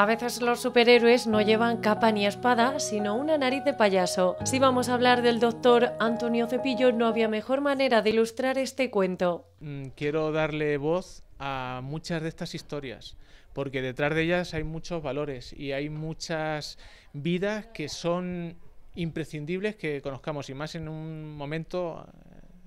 A veces los superhéroes no llevan capa ni espada, sino una nariz de payaso. Si vamos a hablar del doctor Antonio Cepillo, no había mejor manera de ilustrar este cuento. Mm, quiero darle voz a muchas de estas historias, porque detrás de ellas hay muchos valores y hay muchas vidas que son imprescindibles que conozcamos, y más en un momento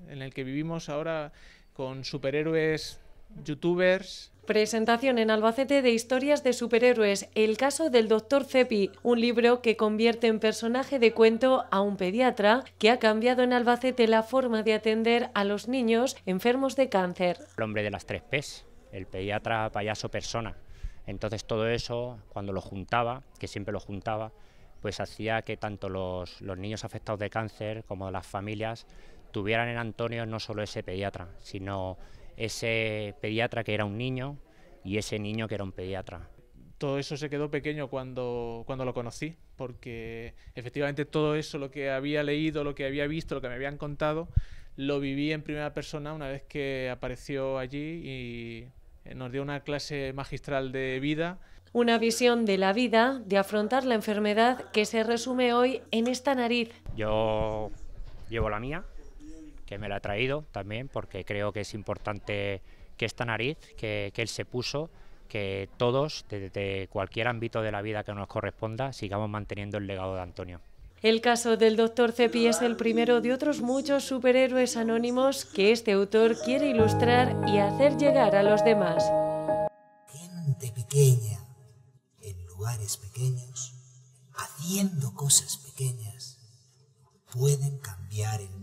eh, en el que vivimos ahora con superhéroes, youtubers, Presentación en Albacete de historias de superhéroes, el caso del doctor Cepi, un libro que convierte en personaje de cuento a un pediatra que ha cambiado en Albacete la forma de atender a los niños enfermos de cáncer. El hombre de las tres P's, el pediatra, payaso, persona. Entonces todo eso, cuando lo juntaba, que siempre lo juntaba, pues hacía que tanto los, los niños afectados de cáncer como las familias tuvieran en Antonio no solo ese pediatra, sino ese pediatra que era un niño y ese niño que era un pediatra. Todo eso se quedó pequeño cuando, cuando lo conocí, porque efectivamente todo eso, lo que había leído, lo que había visto, lo que me habían contado, lo viví en primera persona una vez que apareció allí y eh, nos dio una clase magistral de vida. Una visión de la vida, de afrontar la enfermedad que se resume hoy en esta nariz. Yo llevo la mía, me la ha traído también, porque creo que es importante que esta nariz que, él se puso, que todos, desde cualquier ámbito de la vida que nos corresponda, sigamos manteniendo el legado de Antonio. El caso del doctor Cepi es el primero de otros muchos superhéroes anónimos que este autor quiere ilustrar y hacer llegar a los demás. Gente pequeña, en lugares pequeños, haciendo cosas pequeñas, pueden cambiar el